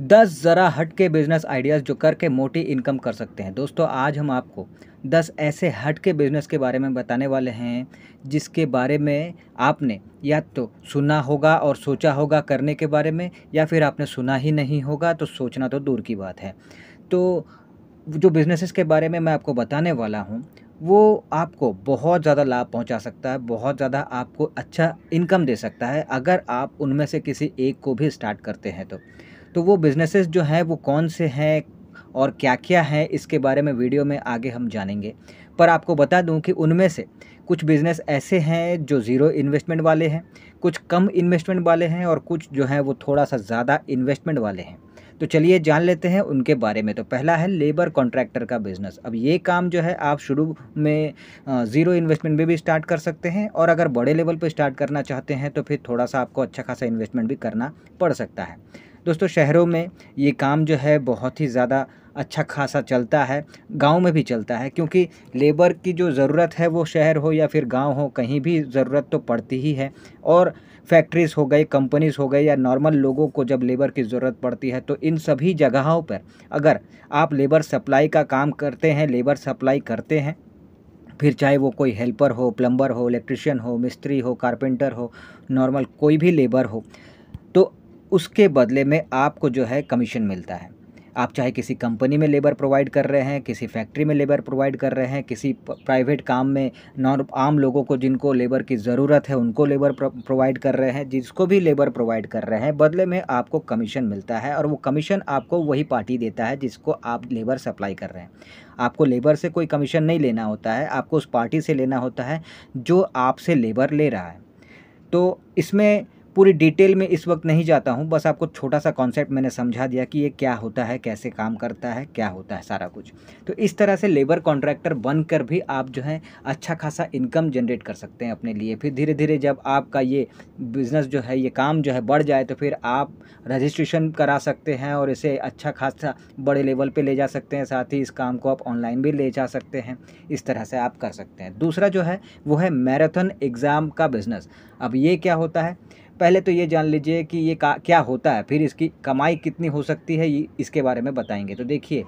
दस ज़रा हट के बिज़नेस आइडियाज़ जो करके मोटी इनकम कर सकते हैं दोस्तों आज हम आपको दस ऐसे हट के बिज़नेस के बारे में बताने वाले हैं जिसके बारे में आपने या तो सुना होगा और सोचा होगा करने के बारे में या फिर आपने सुना ही नहीं होगा तो सोचना तो दूर की बात है तो जो बिज़नेसेस के बारे में मैं आपको बताने वाला हूँ वो आपको बहुत ज़्यादा लाभ पहुंचा सकता है बहुत ज़्यादा आपको अच्छा इनकम दे सकता है अगर आप उनमें से किसी एक को भी स्टार्ट करते हैं तो तो वो बिज़नेसेस जो हैं वो कौन से हैं और क्या क्या हैं इसके बारे में वीडियो में आगे हम जानेंगे पर आपको बता दूं कि उनमें से कुछ बिज़नेस ऐसे हैं जो ज़ीरो इन्वेस्टमेंट वाले हैं कुछ कम इन्वेस्टमेंट वाले हैं और कुछ जो हैं वो थोड़ा सा ज़्यादा इन्वेस्टमेंट वाले हैं तो चलिए जान लेते हैं उनके बारे में तो पहला है लेबर कॉन्ट्रैक्टर का बिज़नेस अब ये काम जो है आप शुरू में ज़ीरो इन्वेस्टमेंट में भी स्टार्ट कर सकते हैं और अगर बड़े लेवल पर स्टार्ट करना चाहते हैं तो फिर थोड़ा सा आपको अच्छा खासा इन्वेस्टमेंट भी करना पड़ सकता है दोस्तों शहरों में ये काम जो है बहुत ही ज़्यादा अच्छा खासा चलता है गांव में भी चलता है क्योंकि लेबर की जो ज़रूरत है वो शहर हो या फिर गांव हो कहीं भी ज़रूरत तो पड़ती ही है और फैक्ट्रीज़ हो गई कंपनीज़ हो गई या नॉर्मल लोगों को जब लेबर की ज़रूरत पड़ती है तो इन सभी जगहों पर अगर आप लेबर सप्लाई का काम करते हैं लेबर सप्लाई करते हैं फिर चाहे वो कोई हेल्पर हो प्लम्बर हो इलेक्ट्रिशियन हो मिस्त्री हो कारपेंटर हो नॉर्मल कोई भी लेबर हो उसके बदले में आपको जो है कमीशन मिलता है आप चाहे किसी कंपनी में लेबर प्रोवाइड कर रहे हैं किसी फैक्ट्री में लेबर प्रोवाइड कर रहे हैं किसी प्राइवेट काम में नॉन आम लोगों को जिनको लेबर की ज़रूरत है उनको लेबर प्रोवाइड कर रहे हैं जिसको भी लेबर प्रोवाइड कर रहे हैं बदले में आपको कमीशन मिलता है और वो कमीशन आपको वही पार्टी देता है जिसको आप लेबर सप्लाई कर रहे हैं आपको लेबर से कोई कमीशन नहीं लेना होता है आपको उस पार्टी से लेना होता है जो आपसे लेबर ले रहा है तो इसमें पूरी डिटेल में इस वक्त नहीं जाता हूँ बस आपको छोटा सा कॉन्सेप्ट मैंने समझा दिया कि ये क्या होता है कैसे काम करता है क्या होता है सारा कुछ तो इस तरह से लेबर कॉन्ट्रैक्टर बनकर भी आप जो है अच्छा खासा इनकम जनरेट कर सकते हैं अपने लिए फिर धीरे धीरे जब आपका ये बिज़नेस जो है ये काम जो है बढ़ जाए तो फिर आप रजिस्ट्रेशन करा सकते हैं और इसे अच्छा खासा बड़े लेवल पर ले जा सकते हैं साथ ही इस काम को आप ऑनलाइन भी ले जा सकते हैं इस तरह से आप कर सकते हैं दूसरा जो है वो है मैराथन एग्ज़ाम का बिज़नेस अब ये क्या होता है पहले तो ये जान लीजिए कि ये क्या होता है फिर इसकी कमाई कितनी हो सकती है इसके बारे में बताएंगे तो देखिए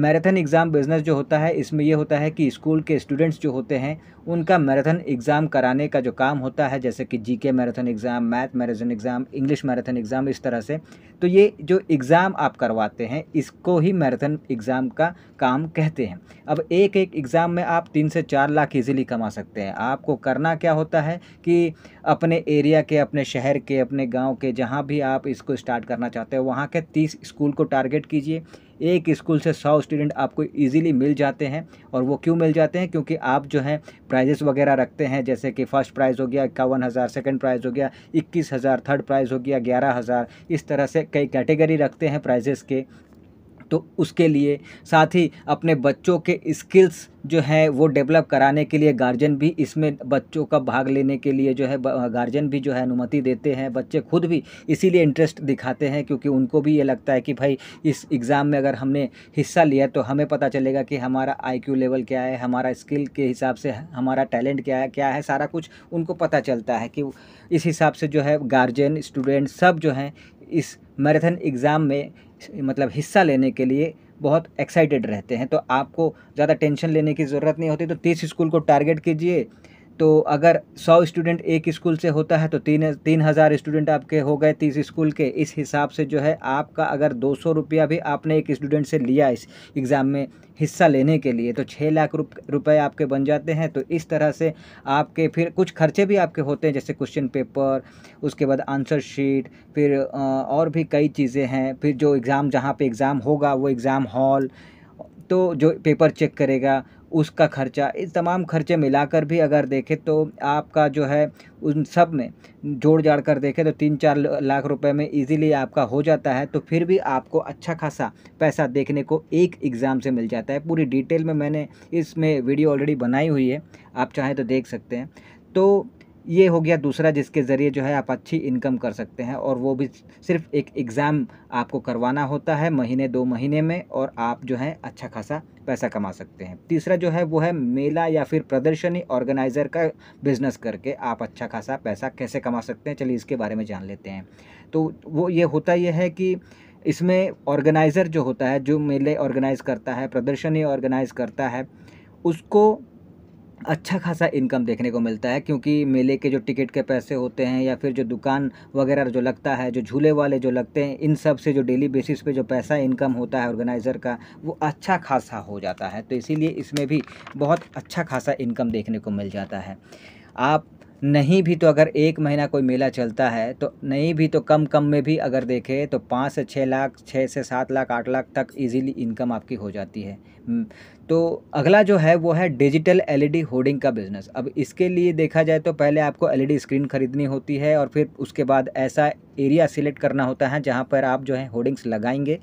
मैराथन एग्ज़ाम बिज़नेस जो होता है इसमें यह होता है कि स्कूल के स्टूडेंट्स जो होते हैं उनका मैराथन एग्ज़ाम कराने का जो काम होता है जैसे कि GK marathon exam math marathon exam English marathon exam इस तरह से तो ये जो एग्ज़ाम आप करवाते हैं इसको ही मैराथन एग्ज़ाम का काम कहते हैं अब एक एक एग्ज़ाम में आप तीन से चार लाख ईजिली कमा सकते हैं आपको करना क्या होता है कि अपने एरिया के अपने शहर के अपने गाँव के जहाँ भी आप इसको स्टार्ट करना चाहते हो वहाँ के तीस स्कूल को टारगेट कीजिए एक स्कूल से सौ स्टूडेंट आपको ईजिली मिल जाते हैं और वो क्यों मिल जाते हैं क्योंकि आप जो हैं प्राइजेस वगैरह रखते हैं जैसे कि फ़र्स्ट प्राइज़ हो गया इक्यावन हज़ार सेकेंड प्राइज़ हो गया इक्कीस हज़ार थर्ड प्राइज़ हो गया ग्यारह हज़ार इस तरह से कई कैटेगरी रखते हैं प्राइजेस के तो उसके लिए साथ ही अपने बच्चों के स्किल्स जो है वो डेवलप कराने के लिए गार्जियन भी इसमें बच्चों का भाग लेने के लिए जो है गार्जियन भी जो है अनुमति देते हैं बच्चे खुद भी इसीलिए इंटरेस्ट दिखाते हैं क्योंकि उनको भी ये लगता है कि भाई इस एग्ज़ाम में अगर हमने हिस्सा लिया तो हमें पता चलेगा कि हमारा आईक्यू लेवल क्या है हमारा स्किल के हिसाब से हमारा टैलेंट क्या है क्या है सारा कुछ उनको पता चलता है कि इस हिसाब से जो है गार्जियन स्टूडेंट सब जो हैं इस मैराथन एग्ज़ाम में मतलब हिस्सा लेने के लिए बहुत एक्साइटेड रहते हैं तो आपको ज़्यादा टेंशन लेने की ज़रूरत नहीं होती तो तीस स्कूल को टारगेट कीजिए तो अगर सौ स्टूडेंट एक स्कूल से होता है तो तीन तीन हज़ार स्टूडेंट आपके हो गए तीस स्कूल के इस हिसाब से जो है आपका अगर दो सौ रुपया भी आपने एक स्टूडेंट से लिया इस एग्ज़ाम में हिस्सा लेने के लिए तो छः लाख रुपए आपके बन जाते हैं तो इस तरह से आपके फिर कुछ खर्चे भी आपके होते हैं जैसे क्वेश्चन पेपर उसके बाद आंसर शीट फिर और भी कई चीज़ें हैं फिर जो एग्ज़ाम जहाँ पर एग्ज़ाम होगा वो एग्ज़ाम हॉल तो जो पेपर चेक करेगा उसका खर्चा इस तमाम खर्चे मिलाकर भी अगर देखें तो आपका जो है उन सब में जोड़ जाड़ कर देखें तो तीन चार लाख रुपए में इजीली आपका हो जाता है तो फिर भी आपको अच्छा खासा पैसा देखने को एक एग्ज़ाम से मिल जाता है पूरी डिटेल में मैंने इसमें वीडियो ऑलरेडी बनाई हुई है आप चाहें तो देख सकते हैं तो ये हो गया दूसरा जिसके ज़रिए जो है आप अच्छी इनकम कर सकते हैं और वो भी सिर्फ एक एग्ज़ाम आपको करवाना होता है महीने दो महीने में और आप जो है अच्छा खासा पैसा कमा सकते हैं तीसरा जो है वो है मेला या फिर प्रदर्शनी ऑर्गेनाइज़र का बिज़नेस करके आप अच्छा खासा पैसा कैसे कमा सकते हैं चलिए इसके बारे में जान लेते हैं तो वो ये होता यह है कि इसमें ऑर्गेनाइज़र जो होता है जो मेले ऑर्गेनाइज़ करता है प्रदर्शनी ऑर्गेनाइज़ करता है उसको अच्छा खासा इनकम देखने को मिलता है क्योंकि मेले के जो टिकट के पैसे होते हैं या फिर जो दुकान वगैरह जो लगता है जो झूले वाले जो लगते हैं इन सब से जो डेली बेसिस पे जो पैसा इनकम होता है ऑर्गेनाइज़र का वो अच्छा खासा हो जाता है तो इसीलिए इसमें भी बहुत अच्छा खासा इनकम देखने को मिल जाता है आप नहीं भी तो अगर एक महीना कोई मेला चलता है तो नहीं भी तो कम कम में भी अगर देखें तो पाँच से छः लाख छः से सात लाख आठ लाख तक इजीली इनकम आपकी हो जाती है हम्म, तो अगला जो है वो है डिजिटल एलईडी होर्डिंग का बिज़नेस अब इसके लिए देखा जाए तो पहले आपको एलईडी स्क्रीन e ख़रीदनी होती है और फिर उसके बाद ऐसा एरिया सिलेक्ट करना होता है जहाँ पर आप जो है होर्डिंग्स लगाएंगे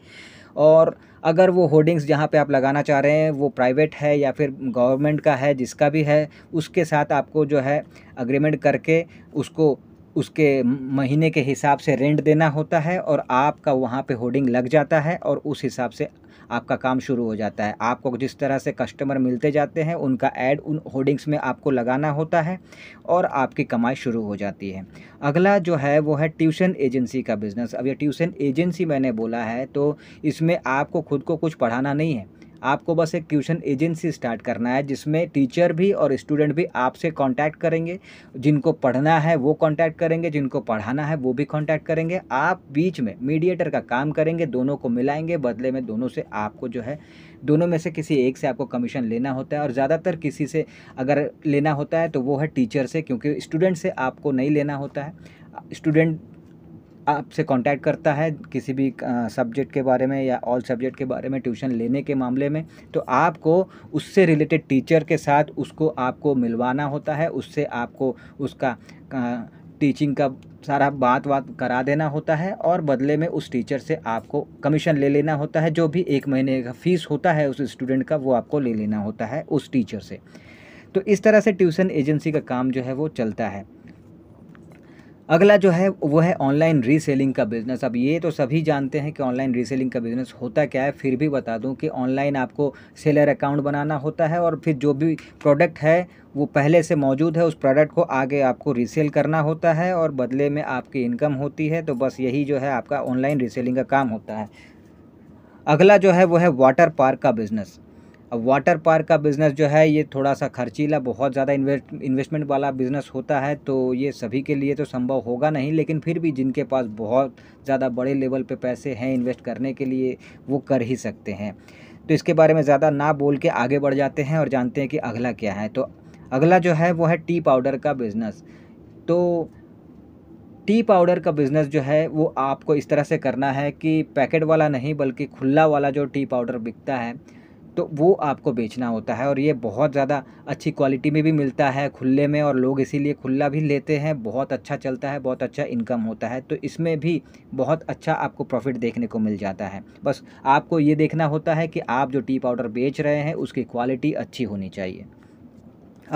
और अगर वो होर्डिंग्स जहाँ पे आप लगाना चाह रहे हैं वो प्राइवेट है या फिर गवर्नमेंट का है जिसका भी है उसके साथ आपको जो है अग्रीमेंट करके उसको उसके महीने के हिसाब से रेंट देना होता है और आपका वहाँ पे होर्डिंग लग जाता है और उस हिसाब से आपका काम शुरू हो जाता है आपको जिस तरह से कस्टमर मिलते जाते हैं उनका ऐड उन होर्डिंग्स में आपको लगाना होता है और आपकी कमाई शुरू हो जाती है अगला जो है वो है ट्यूशन एजेंसी का बिज़नेस अब ये ट्यूशन एजेंसी मैंने बोला है तो इसमें आपको खुद को कुछ पढ़ाना नहीं है आपको बस एक ट्यूशन एजेंसी स्टार्ट करना है जिसमें टीचर भी और स्टूडेंट भी आपसे कांटेक्ट करेंगे जिनको पढ़ना है वो कांटेक्ट करेंगे जिनको पढ़ाना है वो भी कांटेक्ट करेंगे आप बीच में मीडिएटर का काम करेंगे दोनों को मिलाएंगे बदले में दोनों से आपको जो है दोनों में से किसी एक से आपको कमीशन लेना होता है और ज़्यादातर किसी से अगर लेना होता है तो वो है टीचर से क्योंकि स्टूडेंट से आपको नहीं लेना होता है स्टूडेंट आपसे कांटेक्ट करता है किसी भी सब्जेक्ट के बारे में या ऑल सब्जेक्ट के बारे में ट्यूशन लेने के मामले में तो आपको उससे रिलेटेड टीचर के साथ उसको आपको मिलवाना होता है उससे आपको उसका टीचिंग का सारा बात बात करा देना होता है और बदले में उस टीचर से आपको कमीशन ले लेना होता है जो भी एक महीने का फीस होता है उस स्टूडेंट का वो आपको ले लेना होता है उस टीचर से तो इस तरह से ट्यूशन एजेंसी का काम जो है वो चलता है अगला जो है वो है ऑनलाइन रीसेलिंग का बिज़नेस अब ये तो सभी जानते हैं कि ऑनलाइन रीसेलिंग का बिज़नेस होता क्या है फिर भी बता दूं कि ऑनलाइन आपको सेलर अकाउंट बनाना होता है और फिर जो भी प्रोडक्ट है वो पहले से मौजूद है उस प्रोडक्ट को आगे आपको रीसेल करना होता है और बदले में आपकी इनकम होती है तो बस यही जो है आपका ऑनलाइन रीसेलिंग का काम होता है अगला जो है वो है वाटर पार्क का बिज़नेस अब वाटर पार्क का बिज़नेस जो है ये थोड़ा सा खर्चीला बहुत ज़्यादा इन्वेस्टमेंट वाला बिज़नेस होता है तो ये सभी के लिए तो संभव होगा नहीं लेकिन फिर भी जिनके पास बहुत ज़्यादा बड़े लेवल पे पैसे हैं इन्वेस्ट करने के लिए वो कर ही सकते हैं तो इसके बारे में ज़्यादा ना बोल के आगे बढ़ जाते हैं और जानते हैं कि अगला क्या है तो अगला जो है वो है टी पाउडर का बिज़नेस तो टी पाउडर का बिज़नेस जो है वो आपको इस तरह से करना है कि पैकेट वाला नहीं बल्कि खुला वाला जो टी पाउडर बिकता है तो वो आपको बेचना होता है और ये बहुत ज़्यादा अच्छी क्वालिटी में भी मिलता है खुले में और लोग इसीलिए खुला भी लेते हैं बहुत अच्छा चलता है बहुत अच्छा इनकम होता है तो इसमें भी बहुत अच्छा आपको प्रॉफिट देखने को मिल जाता है बस आपको ये देखना होता है कि आप जो टी पाउडर बेच रहे हैं उसकी क्वालिटी अच्छी होनी चाहिए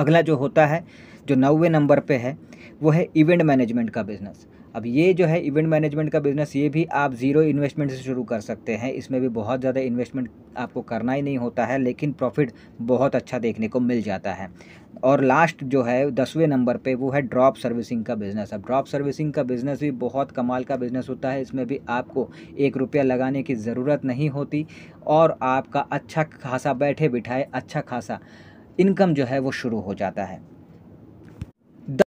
अगला जो होता है जो नौवे नंबर पर है वो है इवेंट मैनेजमेंट का बिज़नेस अब ये जो है इवेंट मैनेजमेंट का बिज़नेस ये भी आप ज़ीरो इन्वेस्टमेंट से शुरू कर सकते हैं इसमें भी बहुत ज़्यादा इन्वेस्टमेंट आपको करना ही नहीं होता है लेकिन प्रॉफिट बहुत अच्छा देखने को मिल जाता है और लास्ट जो है दसवें नंबर पे वो है ड्रॉप सर्विसिंग का बिज़नेस अब ड्रॉप सर्विसिंग का बिज़नेस भी बहुत कमाल का बिज़नेस होता है इसमें भी आपको एक रुपया लगाने की ज़रूरत नहीं होती और आपका अच्छा खासा बैठे बिठाए अच्छा खासा इनकम जो है वो शुरू हो जाता है